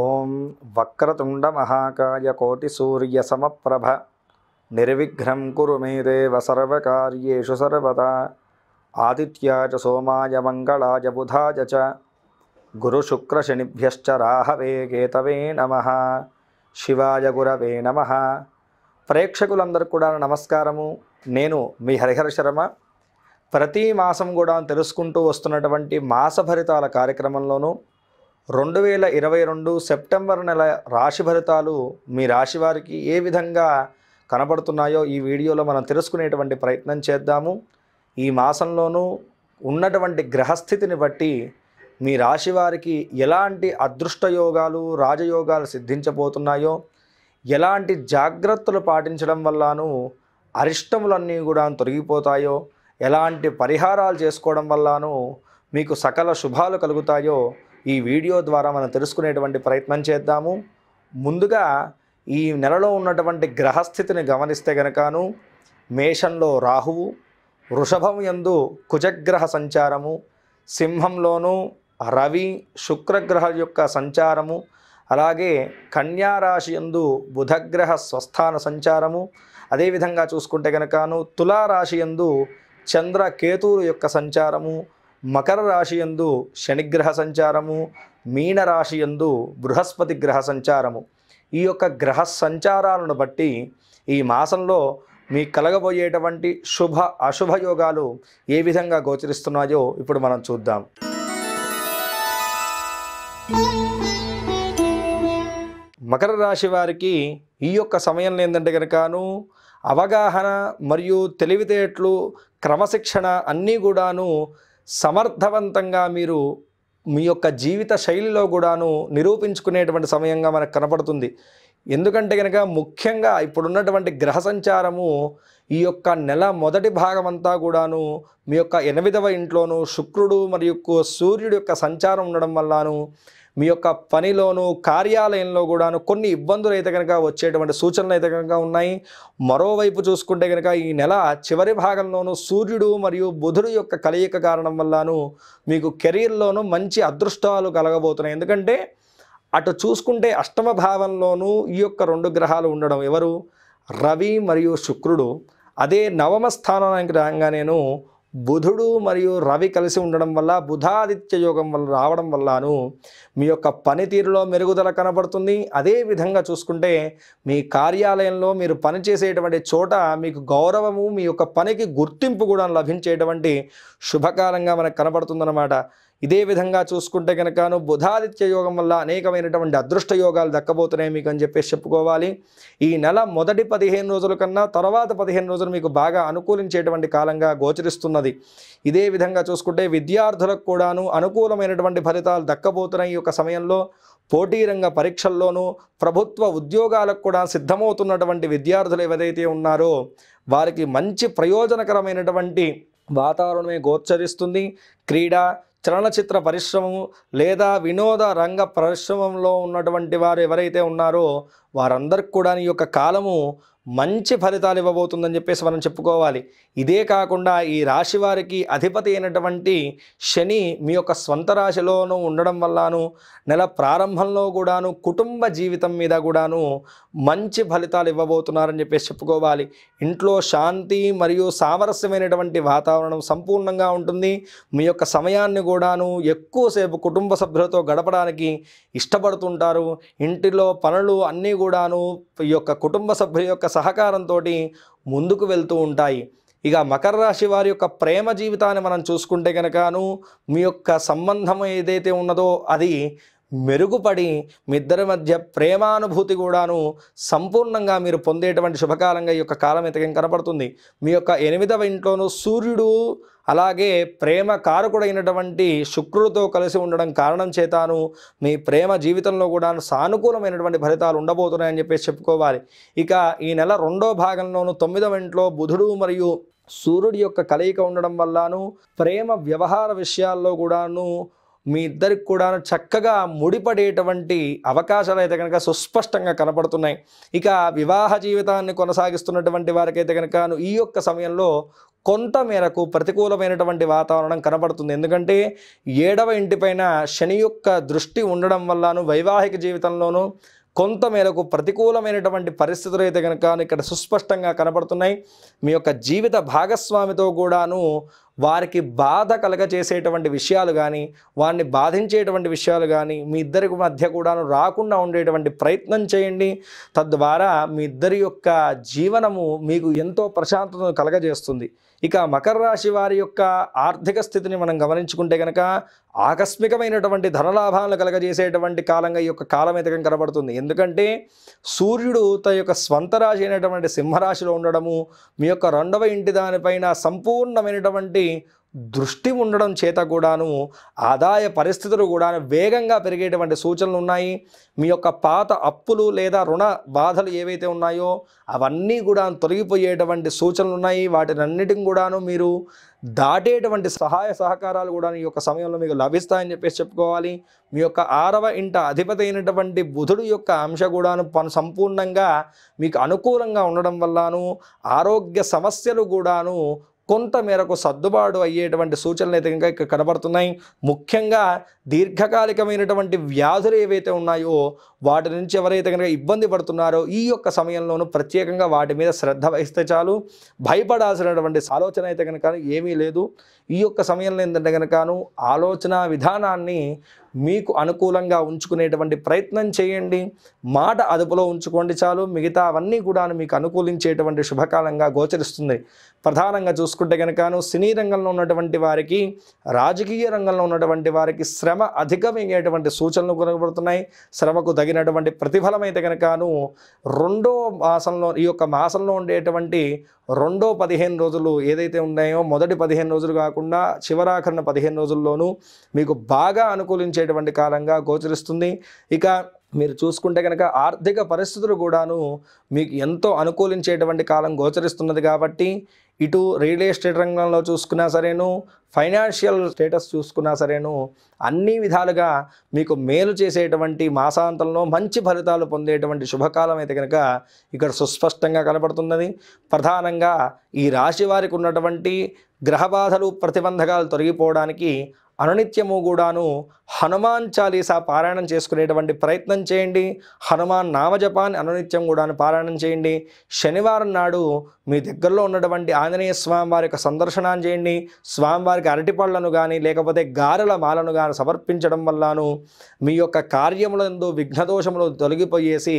ఓం వక్రతుండ మహాకాయ కోటి సూర్య సమప్రభ నిర్విఘ్నం కురు మే దేవ సర్వకార్యేషు సర్వదా ఆదిత్యాచ సోమాయ మంగళాయ బుధాయ చ గురుశుక్రశనిభ్యశ్చ రాహవే కేతవే నమ శివాయ గురవే నమ ప్రేక్షకులందరికీ కూడా నమస్కారము నేను మీ హరిహర శర్మ ప్రతి మాసం కూడా తెలుసుకుంటూ వస్తున్నటువంటి మాస ఫలితాల కార్యక్రమంలోనూ రెండు వేల ఇరవై రెండు సెప్టెంబర్ నెల రాశి ఫలితాలు మీ రాశి వారికి ఏ విధంగా కనబడుతున్నాయో ఈ వీడియోలో మనం తెలుసుకునేటువంటి ప్రయత్నం చేద్దాము ఈ మాసంలోనూ ఉన్నటువంటి గ్రహస్థితిని బట్టి మీ రాశి వారికి ఎలాంటి అదృష్టయోగాలు రాజయోగాలు సిద్ధించబోతున్నాయో ఎలాంటి జాగ్రత్తలు పాటించడం వల్లను అరిష్టములన్నీ కూడా తొలగిపోతాయో ఎలాంటి పరిహారాలు చేసుకోవడం వల్లనూ మీకు సకల శుభాలు కలుగుతాయో ఈ వీడియో ద్వారా మనం తెలుసుకునేటువంటి ప్రయత్నం చేద్దాము ముందుగా ఈ నెలలో ఉన్నటువంటి గ్రహస్థితిని గమనిస్తే గనకాను మేషంలో రాహువు వృషభం ఎందు కుజగ్రహ సంచారము సింహంలోనూ రవి శుక్రగ్రహ యొక్క సంచారము అలాగే కన్యారాశి ఎందు బుధగ్రహ స్వస్థాన సంచారము అదేవిధంగా చూసుకుంటే గనకాను తులారాశి ఎందు చంద్రకేతువుల యొక్క సంచారము మకర రాశి రాశియందు శనిగ్రహ సంచారము యందు బృహస్పతి గ్రహ సంచారము ఈ యొక్క గ్రహ సంచారాలను బట్టి ఈ మాసంలో మీ కలగబోయేటువంటి శుభ అశుభ యోగాలు ఏ విధంగా గోచరిస్తున్నాయో ఇప్పుడు మనం చూద్దాం మకర రాశి వారికి ఈ యొక్క సమయంలో ఏంటంటే కనుకను అవగాహన మరియు తెలివితేటలు క్రమశిక్షణ అన్నీ కూడాను సమర్థవంతంగా మీరు మీ యొక్క జీవిత శైలిలో కూడాను నిరూపించుకునేటువంటి సమయంగా మనకు కనపడుతుంది ఎందుకంటే కనుక ముఖ్యంగా ఇప్పుడున్నటువంటి గ్రహ సంచారము ఈ యొక్క నెల మొదటి భాగం అంతా కూడాను మీ యొక్క ఎనిమిదవ ఇంట్లోను శుక్రుడు మరియు సూర్యుడు యొక్క సంచారం ఉండడం వల్లను మీ యొక్క పనిలోను కార్యాలయంలో కూడాను కొన్ని ఇబ్బందులు అయితే కనుక వచ్చేటువంటి సూచనలు అయితే కనుక ఉన్నాయి మరోవైపు చూసుకుంటే కనుక ఈ నెల చివరి భాగంలోనూ సూర్యుడు మరియు బుధుడు యొక్క కలయిక కారణం వల్లను మీకు కెరీర్లోనూ మంచి అదృష్టాలు కలగబోతున్నాయి ఎందుకంటే అటు చూసుకుంటే అష్టమ భావంలోనూ ఈ యొక్క రెండు గ్రహాలు ఉండడం ఎవరు రవి మరియు శుక్రుడు అదే నవమ స్థానానికి రాగానేను బుధుడు మరియు రవి కలిసి ఉండడం వల్ల బుధాదిత్య యోగం వల్ల రావడం వల్లను మీ యొక్క పనితీరులో మెరుగుదల కనబడుతుంది అదేవిధంగా చూసుకుంటే మీ కార్యాలయంలో మీరు పనిచేసేటువంటి చోట మీకు గౌరవము మీ యొక్క పనికి గుర్తింపు కూడా లభించేటువంటి శుభకాలంగా మనకు కనబడుతుందన్నమాట ఇదే విధంగా చూసుకుంటే కనుకను బుధాదిత్య యోగం వల్ల అనేకమైనటువంటి అదృష్ట యోగాలు దక్కబోతున్నాయి మీకు అని చెప్పేసి చెప్పుకోవాలి ఈ నెల మొదటి పదిహేను రోజుల కన్నా తర్వాత పదిహేను రోజులు మీకు బాగా అనుకూలించేటువంటి కాలంగా గోచరిస్తున్నది ఇదే విధంగా చూసుకుంటే విద్యార్థులకు కూడాను అనుకూలమైనటువంటి ఫలితాలు దక్కబోతున్నాయి ఈ సమయంలో పోటీ రంగ పరీక్షల్లోనూ ప్రభుత్వ ఉద్యోగాలకు కూడా సిద్ధమవుతున్నటువంటి విద్యార్థులు ఏవైతే ఉన్నారో వారికి మంచి ప్రయోజనకరమైనటువంటి వాతావరణమే గోచరిస్తుంది క్రీడా చలనచిత్ర పరిశ్రమము లేదా వినోద రంగ పరిశ్రమంలో ఉన్నటువంటి వారు ఎవరైతే ఉన్నారో వారందరికి కూడా ఈ యొక్క కాలము మంచి ఫలితాలు ఇవ్వబోతుందని చెప్పేసి మనం చెప్పుకోవాలి ఇదే కాకుండా ఈ రాశి వారికి అధిపతి అయినటువంటి శని మీ యొక్క స్వంత రాశిలోనూ ఉండడం వల్లను నెల ప్రారంభంలో కూడాను కుటుంబ జీవితం మీద కూడాను మంచి ఫలితాలు ఇవ్వబోతున్నారని చెప్పేసి చెప్పుకోవాలి ఇంట్లో శాంతి మరియు సామరస్యమైనటువంటి వాతావరణం సంపూర్ణంగా ఉంటుంది మీ యొక్క సమయాన్ని కూడాను ఎక్కువసేపు కుటుంబ సభ్యులతో గడపడానికి ఇష్టపడుతుంటారు ఇంటిలో పనులు అన్నీ కూడాను ఈ యొక్క కుటుంబ సభ్యుల యొక్క సహకారంతో ముందుకు వెళ్తూ ఉంటాయి ఇక మకర రాశి వారి యొక్క ప్రేమ జీవితాన్ని మనం చూసుకుంటే కనుకను మీ యొక్క సంబంధం ఏదైతే ఉన్నదో అది మెరుగుపడి మీ ఇద్దరి మధ్య ప్రేమానుభూతి కూడాను సంపూర్ణంగా మీరు పొందేటువంటి శుభకాలంగా ఈ యొక్క కాలం ఎతకం కనపడుతుంది మీ యొక్క ఎనిమిదవ ఇంట్లోనూ సూర్యుడు అలాగే ప్రేమ కారకుడైనటువంటి శుక్రుడితో కలిసి ఉండడం కారణం చేతాను మీ ప్రేమ జీవితంలో కూడా సానుకూలమైనటువంటి ఫలితాలు ఉండబోతున్నాయని చెప్పేసి చెప్పుకోవాలి ఇక ఈ నెల రెండో భాగంలోనూ తొమ్మిదవ ఇంట్లో బుధుడు మరియు సూర్యుడి యొక్క కలయిక ఉండడం వల్లను ప్రేమ వ్యవహార విషయాల్లో కూడాను మీ ఇద్దరికి కూడా చక్కగా ముడిపడేటువంటి అవకాశాలు అయితే కనుక సుస్పష్టంగా కనపడుతున్నాయి ఇక వివాహ జీవితాన్ని కొనసాగిస్తున్నటువంటి వారికైతే కనుక ఈ యొక్క సమయంలో కొంత మేరకు ప్రతికూలమైనటువంటి వాతావరణం కనబడుతుంది ఎందుకంటే ఏడవ ఇంటిపైన శని యొక్క దృష్టి ఉండడం వల్లను వైవాహిక జీవితంలోనూ మేరకు ప్రతికూలమైనటువంటి పరిస్థితులు అయితే కనుక ఇక్కడ సుస్పష్టంగా కనబడుతున్నాయి మీ యొక్క జీవిత భాగస్వామితో కూడాను వారికి బాధ కలగచేసేటువంటి విషయాలు కానీ వారిని బాధించేటువంటి విషయాలు కానీ మీ ఇద్దరికి మధ్య కూడాను రాకుండా ఉండేటువంటి ప్రయత్నం చేయండి తద్వారా మీ ఇద్దరి యొక్క జీవనము మీకు ఎంతో ప్రశాంతతను కలగజేస్తుంది ఇక మకర రాశి వారి యొక్క ఆర్థిక స్థితిని మనం గమనించుకుంటే కనుక ఆకస్మికమైనటువంటి ధనలాభాలను కలగజేసేటువంటి కాలంగా ఈ యొక్క కాలం అయితే కనబడుతుంది ఎందుకంటే సూర్యుడు తన యొక్క స్వంత రాశి అయినటువంటి సింహరాశిలో ఉండడము మీ యొక్క రెండవ ఇంటి దానిపైన సంపూర్ణమైనటువంటి వారి దృష్టి ఉండడం చేత కూడాను ఆదాయ పరిస్థితులు కూడా వేగంగా పెరిగేటువంటి సూచనలు ఉన్నాయి మీ యొక్క పాత అప్పులు లేదా రుణ బాధలు ఏవైతే ఉన్నాయో అవన్నీ కూడా తొలగిపోయేటువంటి సూచనలు ఉన్నాయి వాటిని అన్నిటిని కూడాను మీరు దాటేటువంటి సహాయ సహకారాలు కూడా ఈ యొక్క సమయంలో మీకు లభిస్తాయని చెప్పేసి చెప్పుకోవాలి మీ యొక్క ఆరవ ఇంట అధిపతి అయినటువంటి బుధుడు యొక్క అంశ కూడాను పను సంపూర్ణంగా మీకు అనుకూలంగా ఉండడం వల్లను ఆరోగ్య సమస్యలు కూడాను కొంత మేరకు సర్దుబాటు అయ్యేటువంటి సూచనలు అయితే ఇంకా ఇక్కడ కనబడుతున్నాయి ముఖ్యంగా దీర్ఘకాలికమైనటువంటి వ్యాధులు ఏవైతే ఉన్నాయో వాటి నుంచి ఎవరైతే కనుక ఇబ్బంది పడుతున్నారో ఈ యొక్క సమయంలోనూ ప్రత్యేకంగా వాటి మీద శ్రద్ధ వహిస్తే చాలు భయపడాల్సినటువంటి ఆలోచన అయితే కనుక ఏమీ లేదు ఈ యొక్క సమయంలో ఏంటంటే కనుకను ఆలోచన విధానాన్ని మీకు అనుకూలంగా ఉంచుకునేటువంటి ప్రయత్నం చేయండి మాట అదుపులో ఉంచుకోండి చాలు మిగతా అవన్నీ కూడా మీకు అనుకూలించేటువంటి శుభకాలంగా గోచరిస్తుంది ప్రధానంగా చూసుకుంటే కనుకను సినీ రంగంలో ఉన్నటువంటి వారికి రాజకీయ రంగంలో ఉన్నటువంటి వారికి శ్రమ అధికమయ్యేటువంటి సూచనలు కొనబడుతున్నాయి శ్రమకు తగిన కలిగినటువంటి ప్రతిఫలం అయితే కనుకను రెండో మాసంలో ఈ యొక్క మాసంలో ఉండేటువంటి రెండో పదిహేను రోజులు ఏదైతే ఉన్నాయో మొదటి పదిహేను రోజులు కాకుండా చివరాఖరణ పదిహేను రోజుల్లోనూ మీకు బాగా అనుకూలించేటువంటి కాలంగా గోచరిస్తుంది ఇక మీరు చూసుకుంటే కనుక ఆర్థిక పరిస్థితులు కూడాను మీకు ఎంతో అనుకూలించేటువంటి కాలం గోచరిస్తున్నది కాబట్టి ఇటు రియల్ ఎస్టేట్ రంగంలో చూసుకున్నా సరేను ఫైనాన్షియల్ స్టేటస్ చూసుకున్నా సరేను అన్ని విధాలుగా మీకు మేలు చేసేటువంటి మాసాంతంలో మంచి ఫలితాలు పొందేటువంటి శుభకాలం అయితే కనుక ఇక్కడ సుస్పష్టంగా కనపడుతున్నది ప్రధానంగా ఈ రాశి వారికి ఉన్నటువంటి గ్రహబాధలు ప్రతిబంధకాలు తొలగిపోవడానికి అనునిత్యము కూడాను హనుమాన్ చాలీసా పారాయణం చేసుకునేటువంటి ప్రయత్నం చేయండి హనుమాన్ నామజపాన్ని అనునిత్యం కూడా పారాయణం చేయండి శనివారం నాడు మీ దగ్గరలో ఉన్నటువంటి ఆంజనేయ స్వామి వారి యొక్క సందర్శనాన్ని చేయండి స్వామివారికి అరటిపళ్ళను కానీ లేకపోతే గారెల మాలను కానీ సమర్పించడం వల్లను మీ యొక్క కార్యములందు విఘ్నదోషములు తొలగిపోయేసి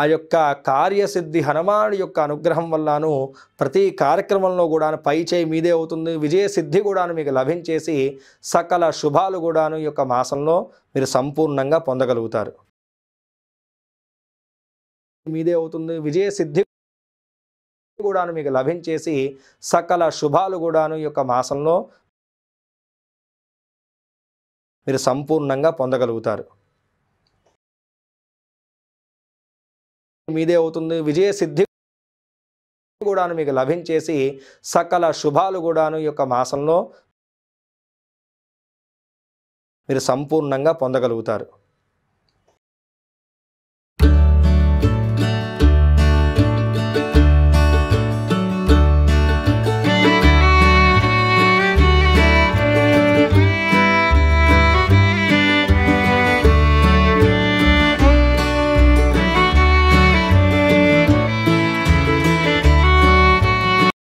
ఆ యొక్క కార్యసిద్ధి హనుమానుడి యొక్క అనుగ్రహం వల్లను ప్రతి కార్యక్రమంలో కూడా చేయి మీదే అవుతుంది విజయసిద్ధి కూడాను మీకు లభించేసి సకల శుభాలు కూడాను యొక్క మా మాసంలో మీరు సంపూర్ణంగా పొందగలుగుతారు మీదే అవుతుంది విజయ సిద్ధి కూడాను మీకు లభించేసి సకల శుభాలు కూడాను ఈ యొక్క మాసంలో మీరు సంపూర్ణంగా పొందగలుగుతారు మీదే అవుతుంది విజయ సిద్ధి కూడాను మీకు లభించేసి సకల శుభాలు కూడాను ఈ యొక్క మాసంలో మీరు సంపూర్ణంగా పొందగలుగుతారు